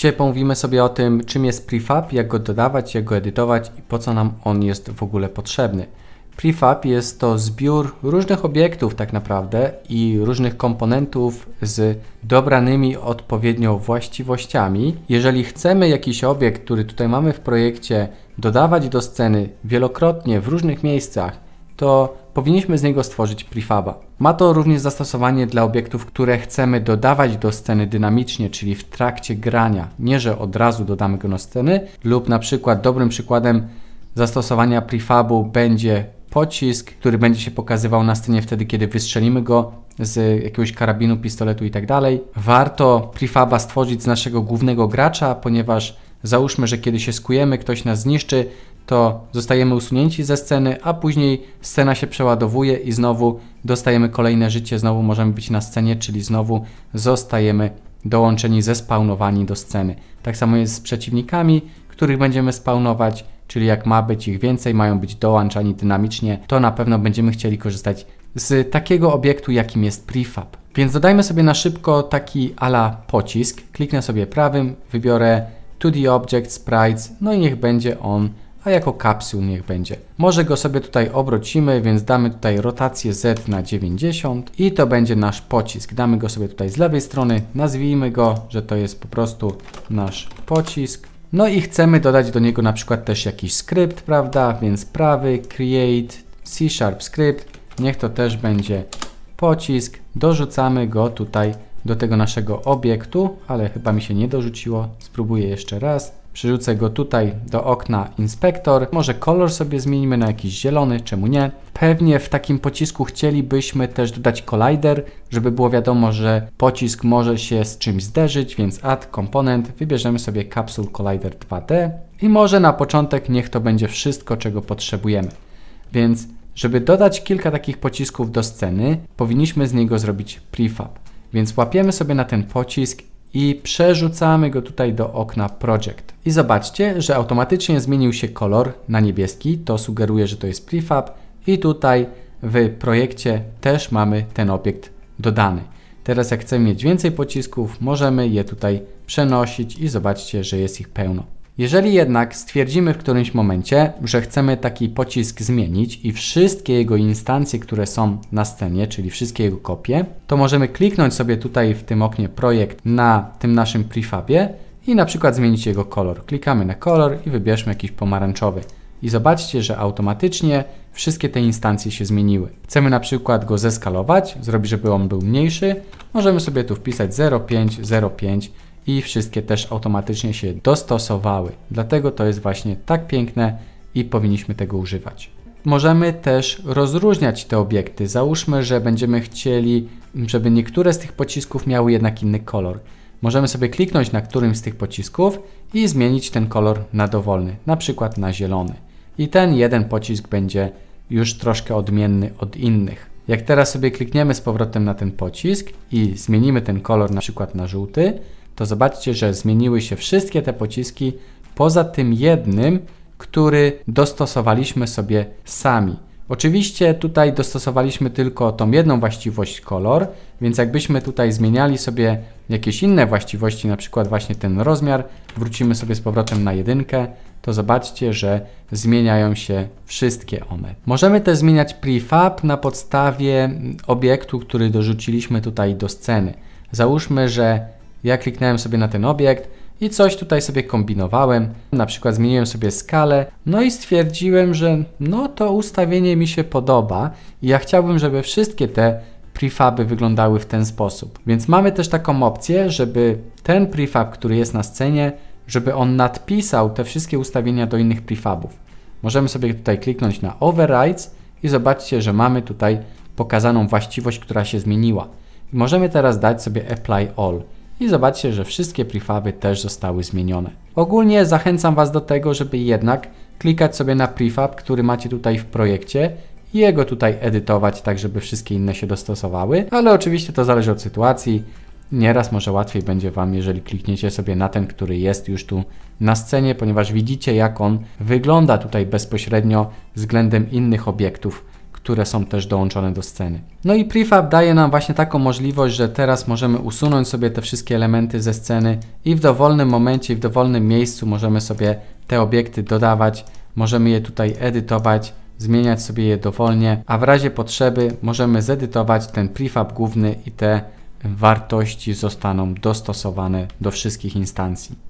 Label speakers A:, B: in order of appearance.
A: Dzisiaj pomówimy sobie o tym, czym jest prefab, jak go dodawać, jak go edytować i po co nam on jest w ogóle potrzebny. Prefab jest to zbiór różnych obiektów tak naprawdę i różnych komponentów z dobranymi odpowiednio właściwościami. Jeżeli chcemy jakiś obiekt, który tutaj mamy w projekcie, dodawać do sceny wielokrotnie w różnych miejscach, to powinniśmy z niego stworzyć prefaba. Ma to również zastosowanie dla obiektów, które chcemy dodawać do sceny dynamicznie, czyli w trakcie grania, nie że od razu dodamy go do sceny, lub na przykład dobrym przykładem zastosowania prefabu będzie pocisk, który będzie się pokazywał na scenie wtedy, kiedy wystrzelimy go z jakiegoś karabinu, pistoletu itd. Tak Warto prefaba stworzyć z naszego głównego gracza, ponieważ załóżmy, że kiedy się skujemy, ktoś nas zniszczy, to zostajemy usunięci ze sceny, a później scena się przeładowuje i znowu dostajemy kolejne życie, znowu możemy być na scenie, czyli znowu zostajemy dołączeni, zespawnowani do sceny. Tak samo jest z przeciwnikami, których będziemy spawnować, czyli jak ma być ich więcej, mają być dołączani dynamicznie, to na pewno będziemy chcieli korzystać z takiego obiektu, jakim jest prefab. Więc dodajmy sobie na szybko taki ala pocisk. Kliknę sobie prawym, wybiorę 2D Object Sprites, no i niech będzie on a jako kapsuł niech będzie. Może go sobie tutaj obrócimy, więc damy tutaj rotację Z na 90 i to będzie nasz pocisk. Damy go sobie tutaj z lewej strony, nazwijmy go, że to jest po prostu nasz pocisk. No i chcemy dodać do niego na przykład też jakiś skrypt, prawda? Więc prawy create C sharp script, niech to też będzie pocisk. Dorzucamy go tutaj do tego naszego obiektu, ale chyba mi się nie dorzuciło. Spróbuję jeszcze raz. Przerzucę go tutaj do okna inspektor. Może kolor sobie zmienimy na jakiś zielony, czemu nie? Pewnie w takim pocisku chcielibyśmy też dodać collider, żeby było wiadomo, że pocisk może się z czymś zderzyć, więc add komponent, wybierzemy sobie capsule collider 2D i może na początek niech to będzie wszystko, czego potrzebujemy. Więc żeby dodać kilka takich pocisków do sceny, powinniśmy z niego zrobić prefab. Więc łapiemy sobie na ten pocisk i przerzucamy go tutaj do okna Project. I zobaczcie, że automatycznie zmienił się kolor na niebieski, to sugeruje, że to jest prefab i tutaj w projekcie też mamy ten obiekt dodany. Teraz jak chcemy mieć więcej pocisków, możemy je tutaj przenosić i zobaczcie, że jest ich pełno. Jeżeli jednak stwierdzimy w którymś momencie, że chcemy taki pocisk zmienić i wszystkie jego instancje, które są na scenie, czyli wszystkie jego kopie, to możemy kliknąć sobie tutaj w tym oknie projekt na tym naszym prefabie i na przykład zmienić jego kolor. Klikamy na kolor i wybierzmy jakiś pomarańczowy. I zobaczcie, że automatycznie wszystkie te instancje się zmieniły. Chcemy na przykład go zeskalować, zrobić, żeby on był mniejszy. Możemy sobie tu wpisać 0,5, 0,5 i wszystkie też automatycznie się dostosowały. Dlatego to jest właśnie tak piękne i powinniśmy tego używać. Możemy też rozróżniać te obiekty. Załóżmy, że będziemy chcieli, żeby niektóre z tych pocisków miały jednak inny kolor. Możemy sobie kliknąć na którymś z tych pocisków i zmienić ten kolor na dowolny, na przykład na zielony. I ten jeden pocisk będzie już troszkę odmienny od innych. Jak teraz sobie klikniemy z powrotem na ten pocisk i zmienimy ten kolor na przykład na żółty, to zobaczcie, że zmieniły się wszystkie te pociski poza tym jednym, który dostosowaliśmy sobie sami. Oczywiście tutaj dostosowaliśmy tylko tą jedną właściwość kolor, więc jakbyśmy tutaj zmieniali sobie jakieś inne właściwości, na przykład właśnie ten rozmiar, wrócimy sobie z powrotem na jedynkę, to zobaczcie, że zmieniają się wszystkie one. Możemy też zmieniać prefab na podstawie obiektu, który dorzuciliśmy tutaj do sceny. Załóżmy, że ja kliknąłem sobie na ten obiekt i coś tutaj sobie kombinowałem. Na przykład zmieniłem sobie skalę, no i stwierdziłem, że no to ustawienie mi się podoba i ja chciałbym, żeby wszystkie te prefaby wyglądały w ten sposób. Więc mamy też taką opcję, żeby ten prefab, który jest na scenie, żeby on nadpisał te wszystkie ustawienia do innych prefabów. Możemy sobie tutaj kliknąć na Overrides i zobaczcie, że mamy tutaj pokazaną właściwość, która się zmieniła. możemy teraz dać sobie Apply All i zobaczcie, że wszystkie prefaby też zostały zmienione. Ogólnie zachęcam Was do tego, żeby jednak klikać sobie na prefab, który macie tutaj w projekcie i jego tutaj edytować tak, żeby wszystkie inne się dostosowały, ale oczywiście to zależy od sytuacji. Nieraz może łatwiej będzie Wam, jeżeli klikniecie sobie na ten, który jest już tu na scenie, ponieważ widzicie jak on wygląda tutaj bezpośrednio względem innych obiektów które są też dołączone do sceny. No i prefab daje nam właśnie taką możliwość, że teraz możemy usunąć sobie te wszystkie elementy ze sceny i w dowolnym momencie, w dowolnym miejscu możemy sobie te obiekty dodawać, możemy je tutaj edytować, zmieniać sobie je dowolnie, a w razie potrzeby możemy zedytować ten prefab główny i te wartości zostaną dostosowane do wszystkich instancji.